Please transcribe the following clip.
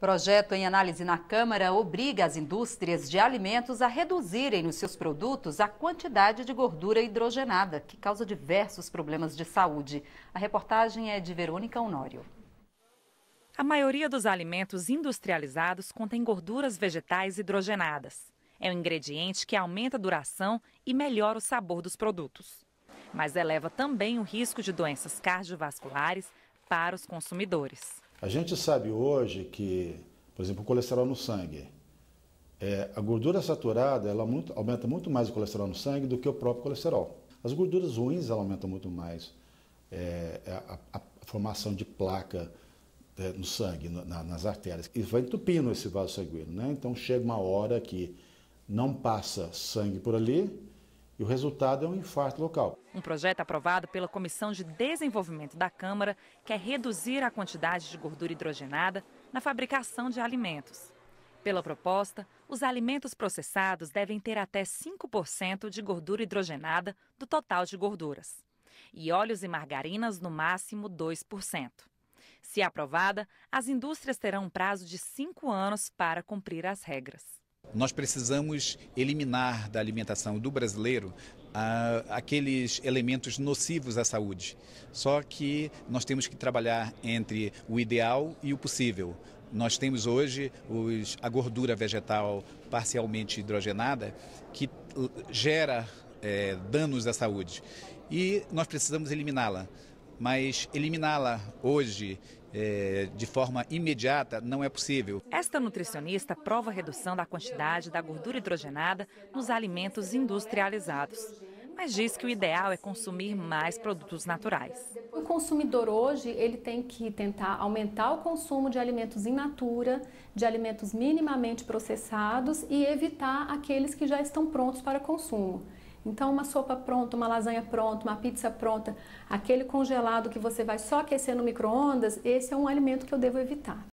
Projeto em análise na Câmara obriga as indústrias de alimentos a reduzirem nos seus produtos a quantidade de gordura hidrogenada, que causa diversos problemas de saúde. A reportagem é de Verônica Honório. A maioria dos alimentos industrializados contém gorduras vegetais hidrogenadas. É um ingrediente que aumenta a duração e melhora o sabor dos produtos, mas eleva também o risco de doenças cardiovasculares para os consumidores. A gente sabe hoje que, por exemplo, o colesterol no sangue, é, a gordura saturada ela muito, aumenta muito mais o colesterol no sangue do que o próprio colesterol. As gorduras ruins aumentam muito mais é, é a, a, formação de placa é, no sangue, na, nas artérias. E vai entupindo esse vaso sanguíneo. Né? Então chega uma hora que não passa sangue por ali, e o resultado é um infarto local. Um projeto aprovado pela Comissão de Desenvolvimento da Câmara quer reduzir a quantidade de gordura hidrogenada na fabricação de alimentos. Pela proposta, os alimentos processados devem ter até 5% de gordura hidrogenada do total de gorduras. E óleos e margarinas, no máximo 2%. Se aprovada, as indústrias terão um prazo de cinco anos para cumprir as regras. Nós precisamos eliminar da alimentação do brasileiro ah, aqueles elementos nocivos à saúde. Só que nós temos que trabalhar entre o ideal e o possível. Nós temos hoje os, a gordura vegetal parcialmente hidrogenada que eh, gera é, danos à saúde e nós precisamos eliminá-la mas eliminá-la hoje é, de forma imediata não é possível. Esta nutricionista prova a redução da quantidade da gordura hidrogenada nos alimentos industrializados. Mas diz que o ideal é consumir mais produtos naturais. O consumidor hoje ele tem que tentar aumentar o consumo de alimentos in natura, de alimentos minimamente processados e evitar aqueles que já estão prontos para consumo. Então, uma sopa pronta, uma lasanha pronta, uma pizza pronta, aquele congelado que você vai só aquecer no micro-ondas, esse é um alimento que eu devo evitar.